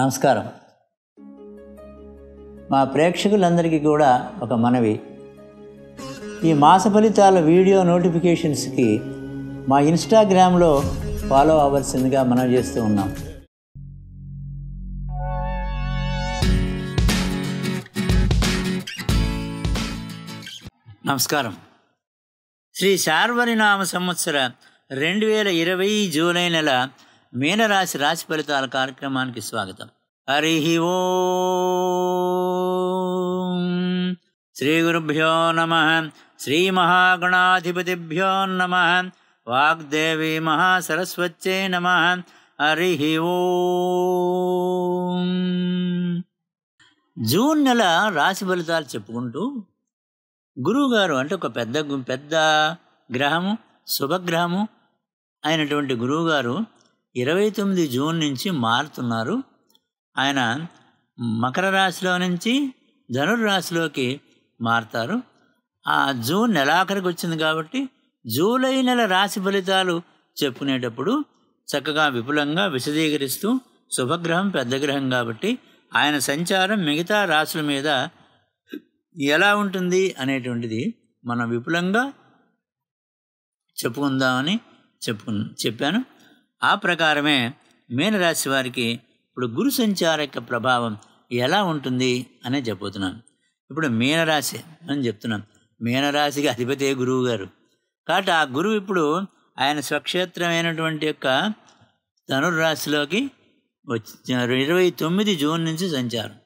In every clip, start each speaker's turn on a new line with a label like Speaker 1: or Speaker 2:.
Speaker 1: నమస్కారం మా ప్రేక్షకులందరికీ కూడా ఒక మనవి ఈ మాస ఫలితాల వీడియో నోటిఫికేషన్స్కి మా ఇన్స్టాగ్రామ్లో ఫాలో అవ్వాల్సిందిగా మనం చేస్తూ ఉన్నాం నమస్కారం శ్రీ నామ సంవత్సర రెండు వేల ఇరవై జూలై నెల మీనరాశి రాశి ఫలితాల కార్యక్రమానికి స్వాగతం హరి ఓ శ్రీ గురుభ్యో నమ శ్రీ మహాగణాధిపతిభ్యో నమ వాగ్దేవి మహాసరస్వత్యై నమ హరి ఓ జూన్ నెల రాశి ఫలితాలు చెప్పుకుంటూ గురువుగారు అంటే ఒక పెద్ద పెద్ద గ్రహము శుభగ్రహము అయినటువంటి గురువుగారు ఇరవై తొమ్మిది జూన్ నుంచి మారుతున్నారు ఆయన మకర రాశిలో నుంచి ధనుర్రాశిలోకి మారుతారు ఆ జూన్ నెలాఖరికి వచ్చింది కాబట్టి జూలై నెల రాశి ఫలితాలు చెప్పుకునేటప్పుడు చక్కగా విపులంగా విశదీకరిస్తూ శుభగ్రహం పెద్ద గ్రహం కాబట్టి ఆయన సంచారం మిగతా రాశుల మీద ఎలా ఉంటుంది అనేటువంటిది మనం విపులంగా చెప్పుకుందామని చెప్పు చెప్పాను ఆ ప్రకారమే మీనరాశి వారికి ఇప్పుడు గురు సంచార యొక్క ప్రభావం ఎలా ఉంటుంది అనే చెప్పబోతున్నాను ఇప్పుడు మీనరాశి అని చెప్తున్నాం మీనరాశికి అధిపతి గురువు గారు కాబట్టి ఆ గురువు ఇప్పుడు ఆయన స్వక్షేత్రమైనటువంటి యొక్క ధనుర్రాశిలోకి వచ్చి ఇరవై తొమ్మిది జూన్ నుంచి సంచారం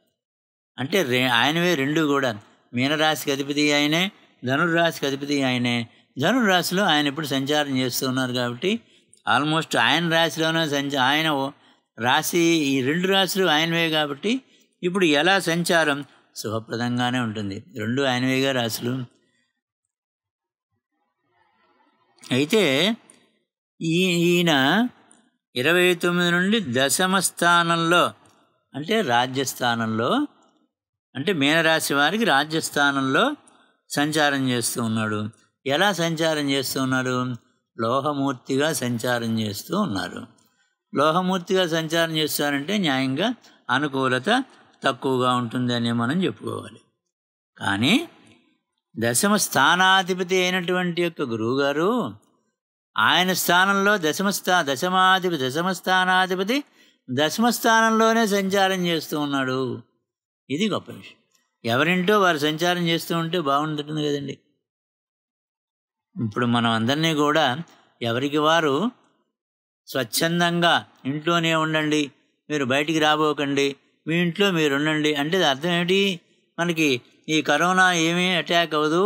Speaker 1: అంటే రే ఆయనవే రెండు కూడా మీనరాశికి అధిపతి ఆయనే ధనుర్రాశికి అధిపతి ఆయనే ధనుర్రాశిలో ఆయన ఇప్పుడు సంచారం చేస్తున్నారు కాబట్టి ఆల్మోస్ట్ ఆయన రాశిలోనే సంచ ఆయన రాశి ఈ రెండు రాశులు ఆయనవే కాబట్టి ఇప్పుడు ఎలా సంచారం శుభప్రదంగానే ఉంటుంది రెండు ఆయనవేగా రాశులు అయితే ఈయన ఇరవై తొమ్మిది నుండి దశమ స్థానంలో అంటే రాజ్యస్థానంలో అంటే మీనరాశి వారికి రాజ్యస్థానంలో సంచారం చేస్తూ ఉన్నాడు ఎలా సంచారం చేస్తూ ఉన్నాడు లోహమూర్తిగా సంచారం చేస్తూ ఉన్నారు లోహమూర్తిగా సంచారం చేస్తారంటే న్యాయంగా అనుకూలత తక్కువగా ఉంటుందని మనం చెప్పుకోవాలి కానీ దశమ స్థానాధిపతి అయినటువంటి యొక్క గురువుగారు ఆయన స్థానంలో దశమ స్థా దశమాధిపతి దశమ స్థానాధిపతి దశమ స్థానంలోనే సంచారం చేస్తూ ఉన్నాడు ఇది గొప్ప విషయం ఎవరింటో వారు సంచారం చేస్తూ ఉంటే బాగుంటుంది కదండి ఇప్పుడు మనం అందరినీ కూడా ఎవరికి వారు స్వచ్ఛందంగా ఇంట్లోనే ఉండండి మీరు బయటికి రాబోకండి మీ ఇంట్లో మీరు ఉండండి అంటే అర్థం ఏమిటి మనకి ఈ కరోనా ఏమీ అటాక్ అవ్వదు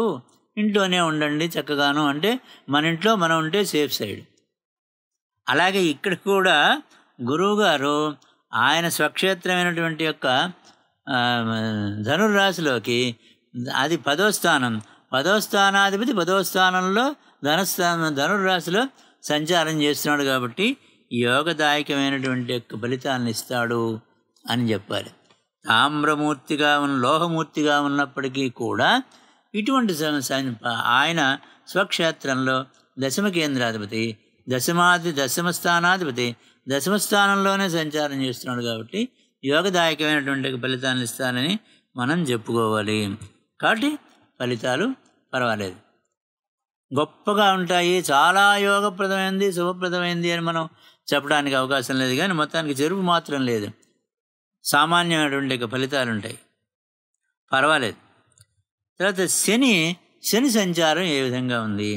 Speaker 1: ఇంట్లోనే ఉండండి చక్కగాను అంటే మన ఇంట్లో మనం ఉంటే సేఫ్ సైడ్ అలాగే ఇక్కడ కూడా గురువుగారు ఆయన స్వక్షేత్రమైనటువంటి యొక్క ధనుర్రాశిలోకి అది పదో స్థానం పదో స్థానాధిపతి పదో స్థానంలో ధనస్థానం ధనుర్రాశిలో సంచారం చేస్తున్నాడు కాబట్టి యోగదాయకమైనటువంటి యొక్క ఫలితాన్ని ఇస్తాడు అని చెప్పాలి తామ్రమూర్తిగా ఉన్న లోహమూర్తిగా ఉన్నప్పటికీ కూడా ఇటువంటి ఆయన స్వక్షేత్రంలో దశమ కేంద్రాధిపతి దశమాధి దశమ స్థానాధిపతి దశమ స్థానంలోనే సంచారం చేస్తున్నాడు కాబట్టి యోగదాయకమైనటువంటి ఫలితాన్ని ఇస్తానని మనం చెప్పుకోవాలి కాబట్టి ఫలితాలు పర్వాలేదు గొప్పగా ఉంటాయి చాలా యోగప్రదమైంది శుభప్రదమైంది అని మనం చెప్పడానికి అవకాశం లేదు కానీ మొత్తానికి చెరువు మాత్రం లేదు సామాన్యమైనటువంటి ఫలితాలు ఉంటాయి పర్వాలేదు తర్వాత శని శని సంచారం ఏ విధంగా ఉంది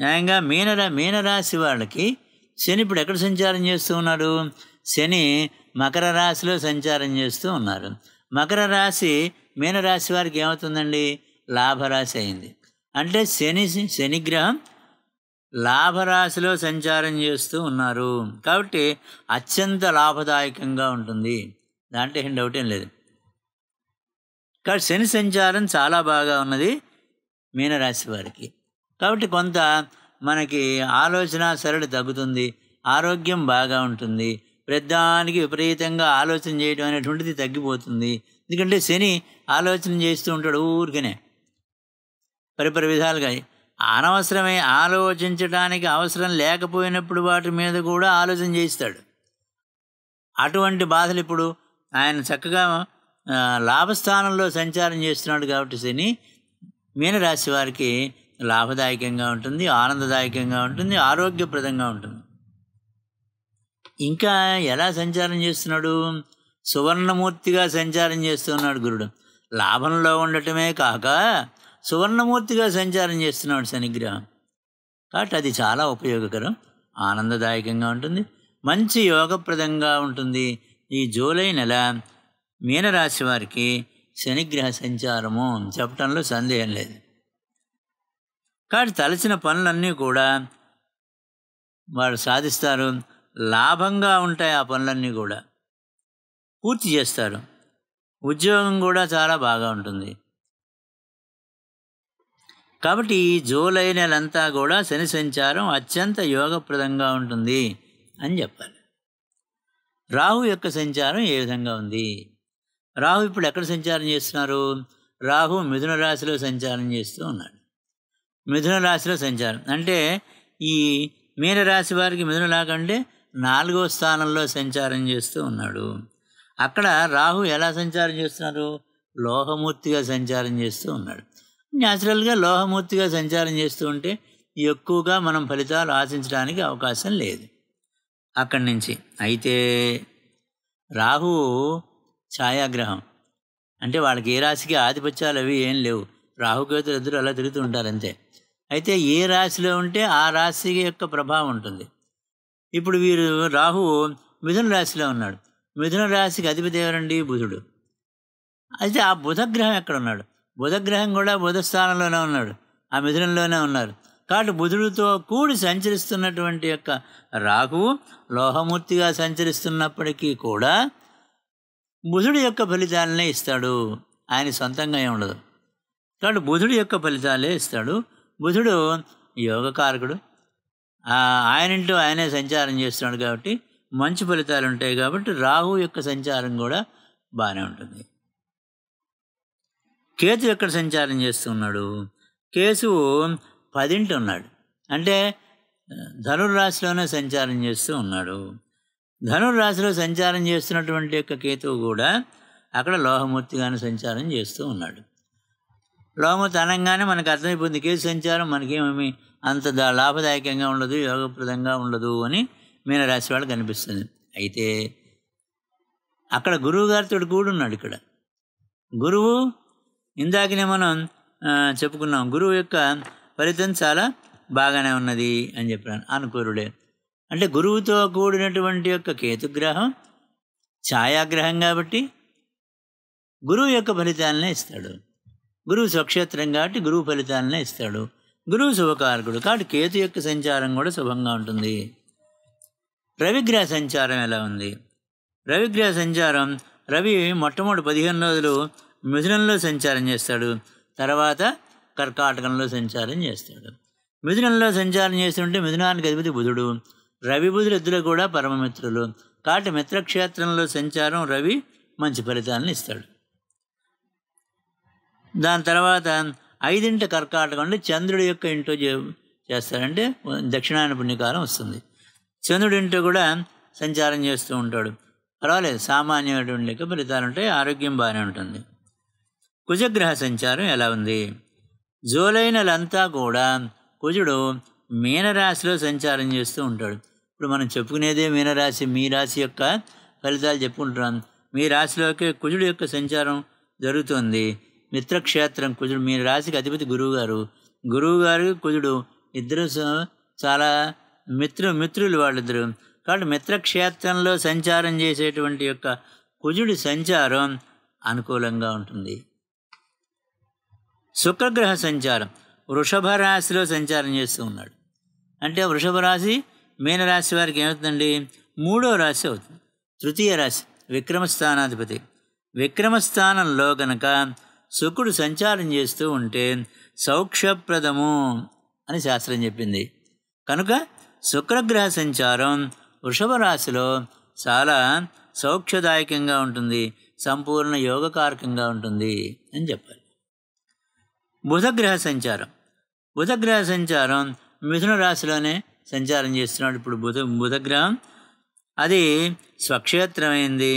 Speaker 1: న్యాయంగా మీనరా మీనరాశి వాళ్ళకి శని ఇప్పుడు ఎక్కడ సంచారం చేస్తూ ఉన్నాడు శని మకర రాశిలో సంచారం చేస్తూ ఉన్నారు మకర రాశి మీనరాశి వారికి ఏమవుతుందండి లాభరాశి అయింది అంటే శని శనిగ్రహం లాభరాశిలో సంచారం చేస్తూ ఉన్నారు కాబట్టి అత్యంత లాభదాయకంగా ఉంటుంది దాంట్లో ఏం డౌట్ ఏం లేదు కాబట్టి శని సంచారం చాలా బాగా ఉన్నది మీనరాశి వారికి కాబట్టి కొంత మనకి ఆలోచన సరళి తగ్గుతుంది ఆరోగ్యం బాగా ఉంటుంది ప్రతిదానికి విపరీతంగా ఆలోచన చేయడం అనేటువంటిది తగ్గిపోతుంది ఎందుకంటే శని ఆలోచన చేస్తూ ఉంటాడు ఊరికనే పరిపరి విధాలుగా అనవసరమై ఆలోచించడానికి అవసరం లేకపోయినప్పుడు వాటి మీద కూడా ఆలోచన చేయిస్తాడు అటువంటి బాధలు ఇప్పుడు ఆయన చక్కగా లాభస్థానంలో సంచారం చేస్తున్నాడు కాబట్టి శని మీనరాశి వారికి లాభదాయకంగా ఉంటుంది ఆనందదాయకంగా ఉంటుంది ఆరోగ్యప్రదంగా ఉంటుంది ఇంకా ఎలా సంచారం చేస్తున్నాడు సువర్ణమూర్తిగా సంచారం చేస్తున్నాడు గురుడు లాభంలో ఉండటమే కాక సువర్ణమూర్తిగా సంచారం చేస్తున్నాడు శనిగ్రహం కాబట్టి అది చాలా ఉపయోగకరం ఆనందదాయకంగా ఉంటుంది మంచి యోగప్రదంగా ఉంటుంది ఈ జూలై నెల మీనరాశి వారికి శనిగ్రహ సంచారము చెప్పటంలో సందేహం లేదు కాబట్టి తలచిన పనులన్నీ కూడా వారు సాధిస్తారు లాభంగా ఉంటాయి ఆ పనులన్నీ కూడా పూర్తి చేస్తారు ఉద్యోగం కూడా చాలా బాగా ఉంటుంది కాబట్టి జూలై నెలంతా కూడా శని సంచారం అత్యంత యోగప్రదంగా ఉంటుంది అని చెప్పాలి రాహు యొక్క సంచారం ఏ విధంగా ఉంది రాహు ఇప్పుడు ఎక్కడ సంచారం చేస్తున్నారు రాహు మిథున రాశిలో సంచారం చేస్తూ ఉన్నాడు మిథున రాశిలో సంచారం అంటే ఈ మీనరాశి వారికి మిథున లాగంటే నాలుగో స్థానంలో సంచారం చేస్తూ ఉన్నాడు అక్కడ రాహు ఎలా సంచారం చేస్తున్నారు లోహమూర్తిగా సంచారం చేస్తూ ఉన్నాడు న్యాచురల్గా లోహమూర్తిగా సంచారం చేస్తూ ఉంటే ఎక్కువగా మనం ఫలితాలు ఆశించడానికి అవకాశం లేదు అక్కడి నుంచి అయితే రాహు ఛాయాగ్రహం అంటే వాళ్ళకి ఏ రాశికి ఆధిపత్యాలు అవి ఏం లేవు రాహుకేతులు ఇద్దరు అలా తిరుగుతూ ఉంటారు అంతే అయితే ఏ రాశిలో ఉంటే ఆ రాశి యొక్క ప్రభావం ఉంటుంది ఇప్పుడు వీరు రాహు మిథున రాశిలో ఉన్నాడు మిథున రాశికి అధిపతి ఎవరండి బుధుడు అయితే ఆ బుధగ్రహం ఎక్కడ ఉన్నాడు బుధగ్రహం కూడా బుధస్థానంలోనే ఉన్నాడు ఆ మిథునంలోనే ఉన్నారు కాబట్టి బుధుడితో కూడి సంచరిస్తున్నటువంటి యొక్క రాహువు లోహమూర్తిగా సంచరిస్తున్నప్పటికీ కూడా బుధుడి యొక్క ఫలితాలనే ఇస్తాడు ఆయన సొంతంగా ఏమి ఉండదు కాబట్టి బుధుడి యొక్క ఫలితాలే ఇస్తాడు బుధుడు యోగకారకుడు ఆయనంటూ ఆయనే సంచారం చేస్తున్నాడు కాబట్టి మంచి ఫలితాలు ఉంటాయి కాబట్టి రాహు యొక్క సంచారం కూడా బాగానే ఉంటుంది కేతు ఎక్కడ సంచారం చేస్తున్నాడు కేసు పదింటి ఉన్నాడు అంటే ధనుర్రాశిలోనే సంచారం చేస్తూ ఉన్నాడు ధనుర్రాశిలో సంచారం చేస్తున్నటువంటి యొక్క కేతువు కూడా అక్కడ లోహమూర్తిగానే సంచారం చేస్తూ ఉన్నాడు లోహమూర్తి అనగానే మనకు అర్థమైపోయింది కేసు సంచారం మనకేమేమి అంత లాభదాయకంగా ఉండదు యోగప్రదంగా ఉండదు అని మీనరాశి వాళ్ళకి అనిపిస్తుంది అయితే అక్కడ గురువుగారితో కూడా ఉన్నాడు ఇక్కడ గురువు ఇందాకనే మనం చెప్పుకున్నాం గురువు యొక్క ఫలితం చాలా బాగానే ఉన్నది అని చెప్పాను అనుకూరుడే అంటే గురువుతో కూడినటువంటి యొక్క కేతుగ్రహం ఛాయాగ్రహం కాబట్టి గురువు యొక్క ఫలితాలనే ఇస్తాడు గురువు స్వక్షేత్రం కాబట్టి గురువు ఫలితాలనే ఇస్తాడు గురువు శుభకారకుడు కాబట్టి కేతు యొక్క సంచారం కూడా శుభంగా ఉంటుంది రవిగ్రహ సంచారం ఎలా ఉంది రవిగ్రహ సంచారం రవి మొట్టమొదటి పదిహేను రోజులు మిథునంలో సంచారం చేస్తాడు తర్వాత కర్కాటకంలో సంచారం చేస్తాడు మిథునంలో సంచారం చేస్తుంటే మిథునానికి అధిపతి బుధుడు రవి బుధుడు ఇద్దరు కూడా పరమమిత్రులు కాబట్టి మిత్రక్షేత్రంలో సంచారం రవి మంచి ఫలితాలను ఇస్తాడు దాని తర్వాత ఐదింటి కర్కాటకం అంటే చంద్రుడి యొక్క ఇంటో చేస్తారంటే దక్షిణాయన పుణ్యకాలం వస్తుంది చంద్రుడి ఇంటో కూడా సంచారం చేస్తూ ఉంటాడు పర్వాలేదు సామాన్యమైనటువంటి ఫలితాలు ఉంటాయి ఆరోగ్యం బాగానే ఉంటుంది కుజగ్రహ సంచారం ఎలా ఉంది జూలై నెలంతా కూడా కుజుడు మీనరాశిలో సంచారం చేస్తూ ఉంటాడు ఇప్పుడు మనం చెప్పుకునేదే మీనరాశి మీ రాశి యొక్క ఫలితాలు చెప్పుకుంటున్నాం మీ రాశిలోకి కుజుడు యొక్క సంచారం జరుగుతుంది మిత్రక్షేత్రం కుజుడు మీ రాశికి అధిపతి గురువుగారు గురువుగారు కుజుడు ఇద్దరు చాలా మిత్రు మిత్రులు వాళ్ళిద్దరు కాబట్టి మిత్రక్షేత్రంలో సంచారం చేసేటువంటి యొక్క కుజుడి సంచారం అనుకూలంగా ఉంటుంది శుక్రగ్రహ సంచారం వృషభ రాశిలో సంచారం చేస్తూ ఉన్నాడు అంటే వృషభ రాశి మీనరాశి వారికి ఏమవుతుందండి మూడో రాశి అవుతుంది తృతీయ రాశి విక్రమస్థానాధిపతి విక్రమస్థానంలో గనక శుకుడు సంచారం చేస్తూ ఉంటే సౌక్షప్రదము అని శాస్త్రం చెప్పింది కనుక శుక్రగ్రహ సంచారం వృషభ రాశిలో చాలా సౌక్షదాయకంగా ఉంటుంది సంపూర్ణ యోగకారకంగా ఉంటుంది అని చెప్పాలి బుధగ్రహ సంచారం బుధగ్రహ సంచారం మిథున రాశిలోనే సంచారం చేస్తున్నాడు ఇప్పుడు బుధ బుధగ్రహం అది స్వక్షేత్రమైంది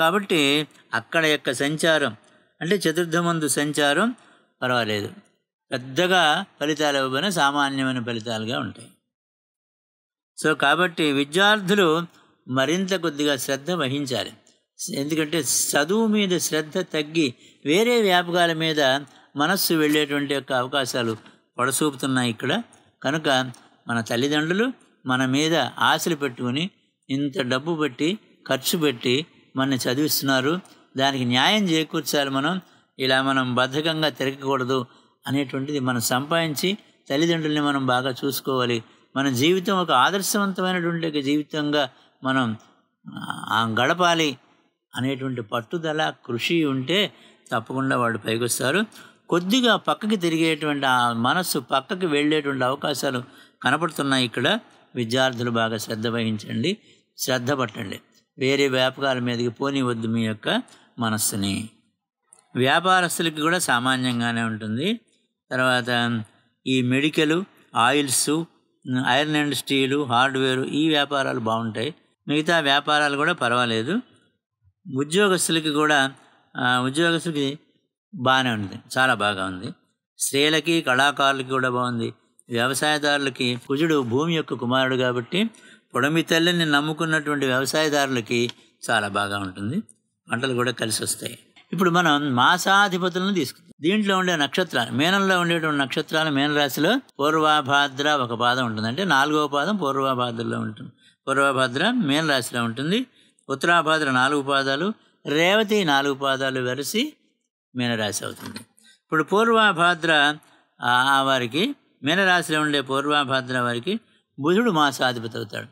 Speaker 1: కాబట్టి అక్కడ యొక్క సంచారం అంటే చతుర్థమందు సంచారం పర్వాలేదు పెద్దగా ఫలితాలు ఇవ్వబడిన సామాన్యమైన ఫలితాలుగా ఉంటాయి సో కాబట్టి విద్యార్థులు మరింత కొద్దిగా శ్రద్ధ వహించాలి ఎందుకంటే చదువు మీద శ్రద్ధ తగ్గి వేరే వ్యాపకాల మీద మనస్సు వెళ్ళేటువంటి యొక్క అవకాశాలు పొడసూపుతున్నాయి ఇక్కడ కనుక మన తల్లిదండ్రులు మన మీద ఆశలు పెట్టుకుని ఇంత డబ్బు పెట్టి ఖర్చు పెట్టి మనని చదివిస్తున్నారు దానికి న్యాయం చేకూర్చాలి మనం ఇలా మనం బద్ధకంగా తిరగకూడదు అనేటువంటిది మనం సంపాదించి తల్లిదండ్రుల్ని మనం బాగా చూసుకోవాలి మన జీవితం ఒక ఆదర్శవంతమైనటువంటి జీవితంగా మనం గడపాలి అనేటువంటి పట్టుదల కృషి ఉంటే తప్పకుండా వాళ్ళు పైకొస్తారు కొద్దిగా పక్కకి తిరిగేటువంటి ఆ మనస్సు పక్కకి వెళ్ళేటువంటి అవకాశాలు కనపడుతున్నాయి ఇక్కడ విద్యార్థులు బాగా శ్రద్ధ వహించండి శ్రద్ధ పట్టండి వేరే వ్యాపకాల మీదకి పోనివద్దు మీ యొక్క మనస్సుని వ్యాపారస్తులకి కూడా సామాన్యంగానే ఉంటుంది తర్వాత ఈ medical oils iron and steel hardware ఈ వ్యాపారాలు బాగుంటాయి మిగతా వ్యాపారాలు కూడా పర్వాలేదు ఉద్యోగస్తులకి కూడా ఉద్యోగస్తులకి బాగానే ఉంది చాలా బాగా ఉంది స్త్రీలకి కళాకారులకి కూడా బాగుంది వ్యవసాయదారులకి కుజుడు భూమి యొక్క కుమారుడు కాబట్టి పొడమి తల్లిని నమ్ముకున్నటువంటి వ్యవసాయదారులకి చాలా బాగా ఉంటుంది పంటలు కూడా కలిసి వస్తాయి ఇప్పుడు మనం మాసాధిపతులను తీసుకుందాం దీంట్లో ఉండే నక్షత్రాలు మేనంలో ఉండేటువంటి నక్షత్రాలు మేనరాశిలో పూర్వభాద్ర ఒక పాదం ఉంటుంది అంటే నాలుగవ పాదం పూర్వభాద్రలో ఉంటుంది పూర్వభాద్ర మేనరాశిలో ఉంటుంది ఉత్తరాభాద్ర నాలుగు పాదాలు రేవతి నాలుగు పాదాలు వెరసి మీనరాశి అవుతుంది ఇప్పుడు పూర్వభాద్ర వారికి మీనరాశిలో ఉండే పూర్వభాద్ర వారికి బుధుడు మాసాధిపతి అవుతాడు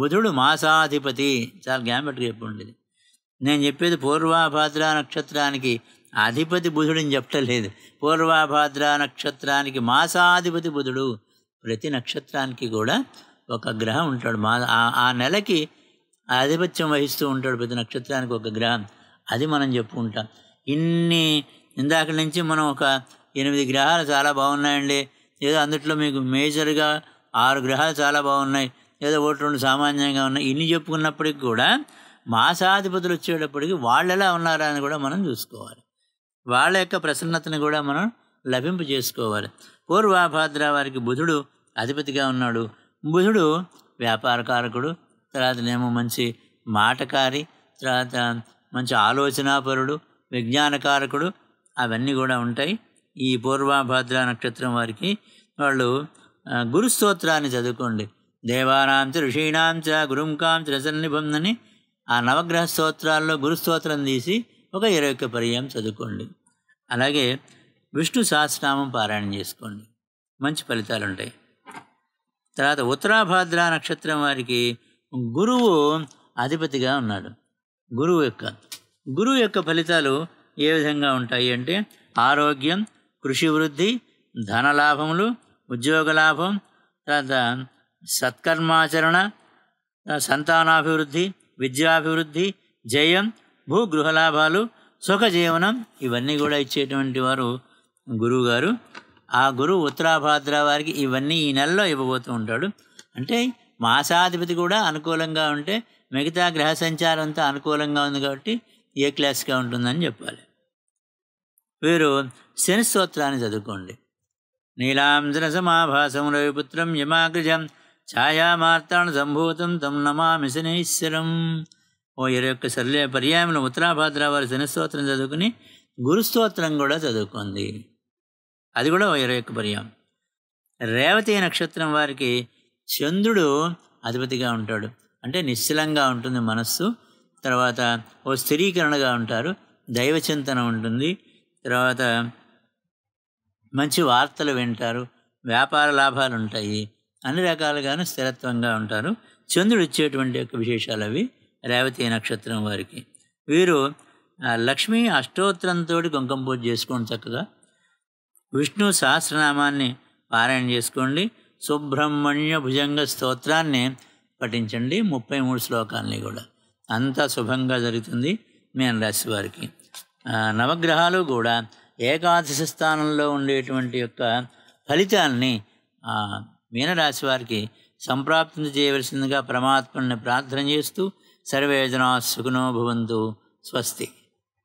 Speaker 1: బుధుడు మాసాధిపతి చాలా గ్యాంబెట్గా చెప్పి ఉండేది నేను చెప్పేది పూర్వభాద్ర నక్షత్రానికి అధిపతి చెప్పటం చెప్పలేదు పూర్వభాద్ర నక్షత్రానికి మాసాధిపతి బుధుడు ప్రతి నక్షత్రానికి కూడా ఒక గ్రహం ఉంటాడు మా ఆ నెలకి ఆధిపత్యం వహిస్తూ ఉంటాడు ప్రతి నక్షత్రానికి ఒక గ్రహం అది మనం చెప్పుకుంటాం ఇన్ని ఇందాక నుంచి మనం ఒక ఎనిమిది గ్రహాలు చాలా బాగున్నాయండి ఏదో అందుట్లో మీకు మేజర్గా ఆరు గ్రహాలు చాలా బాగున్నాయి ఏదో ఒకటి రెండు సామాన్యంగా ఉన్నాయి ఇన్ని చెప్పుకున్నప్పటికి కూడా మాసాధిపతులు వచ్చేటప్పటికి వాళ్ళు ఎలా ఉన్నారా అని కూడా మనం చూసుకోవాలి వాళ్ళ యొక్క ప్రసన్నతను కూడా మనం లభింపు చేసుకోవాలి పూర్వాభాద్ర వారికి బుధుడు అధిపతిగా ఉన్నాడు బుధుడు వ్యాపారకారకుడు తర్వాత ఏమో మంచి మాటకారి తర్వాత మంచి ఆలోచనాపరుడు విజ్ఞానకారకుడు అవన్నీ కూడా ఉంటాయి ఈ పూర్వభద్ర నక్షత్రం వారికి వాళ్ళు గురుస్తోత్రాన్ని చదువుకోండి దేవానాంచ ఋషీణాంచ గురుంకాంచ రసన్నిబంధని ఆ నవగ్రహ స్తోత్రాల్లో గురుస్తోత్రం తీసి ఒక ఇరవై ఒక్క పర్యాయం చదువుకోండి అలాగే విష్ణు సహస్రనామం పారాయణం చేసుకోండి మంచి ఫలితాలు ఉంటాయి తర్వాత ఉత్తరాభాద్ర నక్షత్రం వారికి గురువు అధిపతిగా ఉన్నాడు గురువు యొక్క గురువు యొక్క ఫలితాలు ఏ విధంగా ఉంటాయి అంటే ఆరోగ్యం కృషి వృద్ధి ధనలాభములు ఉద్యోగ లాభం తర్వాత సత్కర్మాచరణ సంతానాభివృద్ధి విద్యాభివృద్ధి జయం భూగృహ లాభాలు సుఖజీవనం ఇవన్నీ కూడా ఇచ్చేటువంటి వారు గురువుగారు ఆ గురువు ఉత్తరాభాద్ర వారికి ఇవన్నీ ఈ నెలలో ఇవ్వబోతూ ఉంటాడు అంటే మాసాధిపతి కూడా అనుకూలంగా ఉంటే మిగతా గ్రహ సంచారం అంతా అనుకూలంగా ఉంది కాబట్టి ఏ క్లాస్గా ఉంటుందని చెప్పాలి వీరు శని స్తోత్రాన్ని చదువుకోండి నీలాంజన సమాభాసం రవిపుత్రం యమాగ్రజం ఛాయామార్తాణ సంభూతం తమ్ నమామి శనీశ్వరం ఓ ఇరవై ఒక్క సర్లే పర్యాయంలో ఉత్తరాభాద్ర వారి శని స్తోత్రం చదువుకుని గురుస్తోత్రం కూడా చదువుకుంది అది కూడా ఓ ఇరవై ఒక్క పర్యాయం రేవతి నక్షత్రం వారికి చంద్రుడు అధిపతిగా ఉంటాడు అంటే నిశ్చలంగా ఉంటుంది మనస్సు తర్వాత ఓ స్థిరీకరణగా ఉంటారు దైవచింతన ఉంటుంది తర్వాత మంచి వార్తలు వింటారు వ్యాపార లాభాలు ఉంటాయి అన్ని రకాలుగాను స్థిరత్వంగా ఉంటారు చంద్రుడు ఇచ్చేటువంటి యొక్క విశేషాలు అవి రేవతి నక్షత్రం వారికి వీరు లక్ష్మీ అష్టోత్తరంతో కుంకుమ పూజ చేసుకోండి చక్కగా విష్ణు సహస్రనామాన్ని పారాయణ చేసుకోండి సుబ్రహ్మణ్య భుజంగ స్తోత్రాన్ని పఠించండి ముప్పై మూడు శ్లోకాలని కూడా అంతా శుభంగా జరుగుతుంది మీనరాశి వారికి నవగ్రహాలు కూడా ఏకాదశి స్థానంలో ఉండేటువంటి యొక్క ఫలితాలని మీనరాశి వారికి సంప్రాప్తిని చేయవలసిందిగా పరమాత్మని ప్రార్థన చేస్తూ సర్వేజనా సుఖనోభవంతు భవంతు స్వస్తి